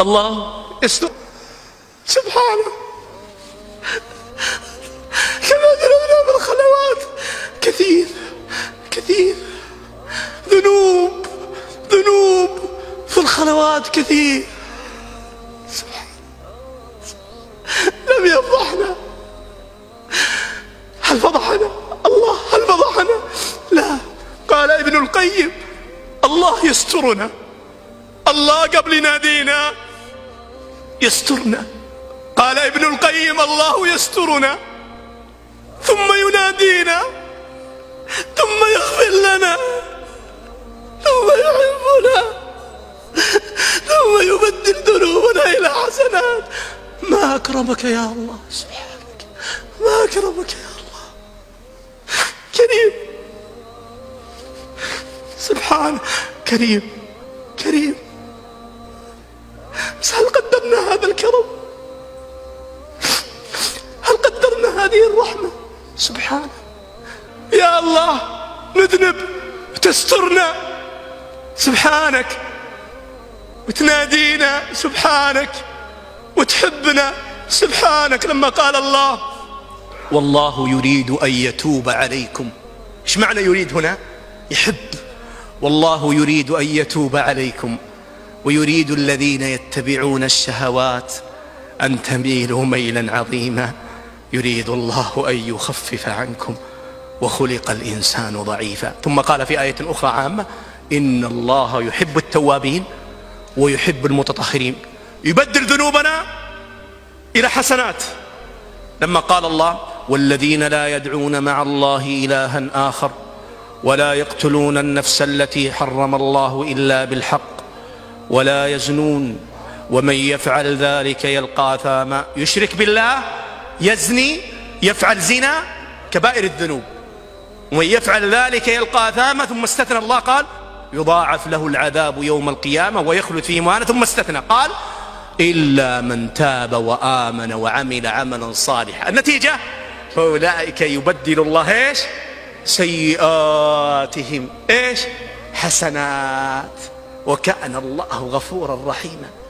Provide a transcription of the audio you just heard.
الله اسلم سبحانه كما ذنبنا في الخلوات كثير كثير ذنوب ذنوب في الخلوات كثير لم يفضحنا هل فضحنا الله هل فضحنا لا قال ابن القيم الله يسترنا الله قبل ينادينا يسترنا قال ابن القيم الله يسترنا ثم ينادينا ثم يغفر لنا ثم يحبنا ثم يبدل ذنوبنا إلى حسنات ما أكرمك يا الله سبحانك ما أكرمك يا الله كريم سبحان كريم كريم بس هل قدرنا الكرم هل قدرنا هذه الرحمة سبحانه يا الله نذنب تسترنا سبحانك وتنادينا سبحانك وتحبنا سبحانك لما قال الله والله يريد أن يتوب عليكم ايش معنى يريد هنا يحب والله يريد أن يتوب عليكم ويريد الذين يتبعون الشهوات أن تميلوا ميلا عظيما يريد الله أن يخفف عنكم وخلق الإنسان ضعيفا ثم قال في آية أخرى عامة إن الله يحب التوابين ويحب المتطهرين يبدل ذنوبنا إلى حسنات لما قال الله والذين لا يدعون مع الله إلها آخر ولا يقتلون النفس التي حرم الله إلا بالحق ولا يزنون ومن يفعل ذلك يلقى ثاما يشرك بالله يزني يفعل زنا كبائر الذنوب ومن يفعل ذلك يلقى ثاما ثم استثنى الله قال يضاعف له العذاب يوم القيامة ويخلد فيه مهانا ثم استثنى قال إلا من تاب وآمن وعمل عملا صالحا النتيجة فأولئك يبدل الله إيش سيئاتهم إيش حسنات وكان الله غفورا رحيما